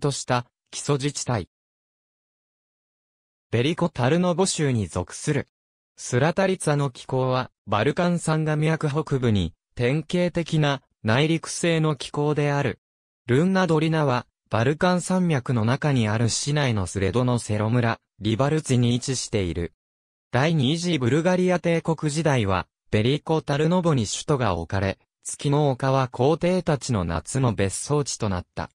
とした基礎自治体。ベリコ・タルノボ州に属する。スラタリツァの気候は、バルカン山が脈北部に、典型的な内陸性の気候である。ルンナドリナは、バルカン山脈の中にある市内のスレドのセロ村、リバルツに位置している。第二次ブルガリア帝国時代は、ベリコ・タルノボに首都が置かれ、月の丘は皇帝たちの夏の別荘地となった。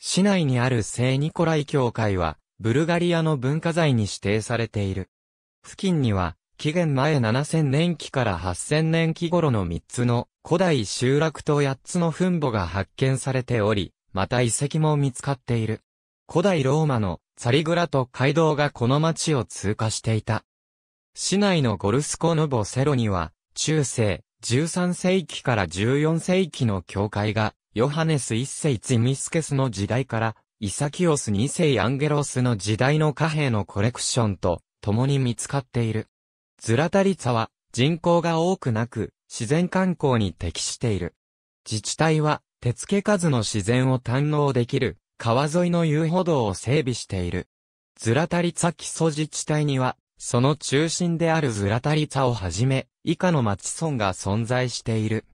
市内にある聖ニコライ教会は、ブルガリアの文化財に指定されている。付近には、紀元前7000年期から8000年期頃の3つの古代集落と8つの墳墓が発見されており、また遺跡も見つかっている。古代ローマのサリグラと街道がこの町を通過していた。市内のゴルスコヌボセロには、中世、13世紀から14世紀の教会がヨハネス一世イミスケスの時代から、イサキオス二世アンゲロスの時代の貨幣のコレクションと共に見つかっている。ズラタリツァは人口が多くなく、自然観光に適している。自治体は手付け数の自然を堪能できる川沿いの遊歩道を整備している。ズラタリツァ基礎自治体には、その中心であるズラタリツァをはじめ、以下の町村が存在している。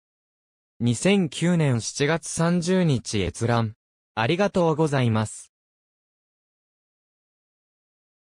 2009年7月30日閲覧。ありがとうございます。